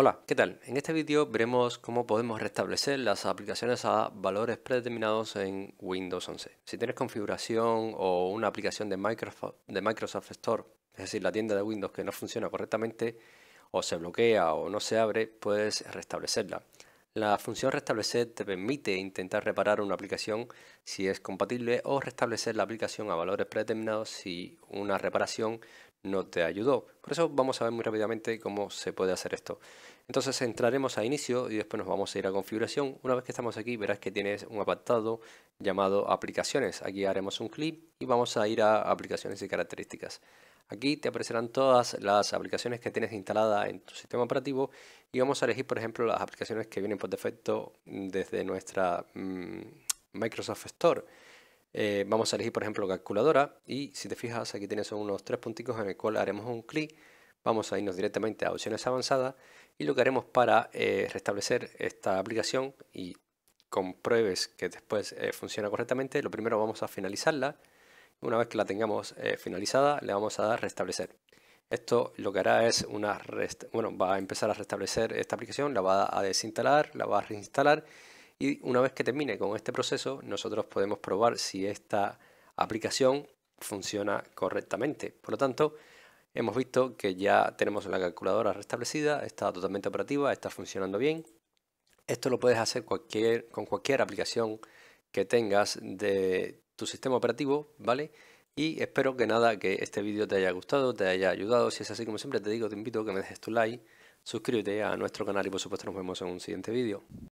Hola, ¿qué tal? En este vídeo veremos cómo podemos restablecer las aplicaciones a valores predeterminados en Windows 11. Si tienes configuración o una aplicación de Microsoft, de Microsoft, Store, es decir, la tienda de Windows que no funciona correctamente, o se bloquea o no se abre, puedes restablecerla. La función restablecer te permite intentar reparar una aplicación si es compatible o restablecer la aplicación a valores predeterminados si una reparación no te ayudó. Por eso vamos a ver muy rápidamente cómo se puede hacer esto. Entonces entraremos a inicio y después nos vamos a ir a configuración. Una vez que estamos aquí verás que tienes un apartado llamado aplicaciones. Aquí haremos un clic y vamos a ir a aplicaciones y características. Aquí te aparecerán todas las aplicaciones que tienes instaladas en tu sistema operativo y vamos a elegir por ejemplo las aplicaciones que vienen por defecto desde nuestra mm, Microsoft Store. Eh, vamos a elegir, por ejemplo, calculadora y si te fijas aquí tienes unos tres puntitos en el cual haremos un clic. Vamos a irnos directamente a opciones avanzadas y lo que haremos para eh, restablecer esta aplicación y compruebes que después eh, funciona correctamente, lo primero vamos a finalizarla. Una vez que la tengamos finalizada, le vamos a dar restablecer. Esto lo que hará es una, bueno, va a empezar a restablecer esta aplicación, la va a desinstalar, la va a reinstalar y una vez que termine con este proceso, nosotros podemos probar si esta aplicación funciona correctamente. Por lo tanto, hemos visto que ya tenemos la calculadora restablecida, está totalmente operativa, está funcionando bien. Esto lo puedes hacer con cualquier aplicación que tengas de tu sistema operativo, ¿vale? Y espero que nada, que este vídeo te haya gustado, te haya ayudado. Si es así, como siempre te digo, te invito a que me dejes tu like, suscríbete a nuestro canal y por supuesto nos vemos en un siguiente vídeo.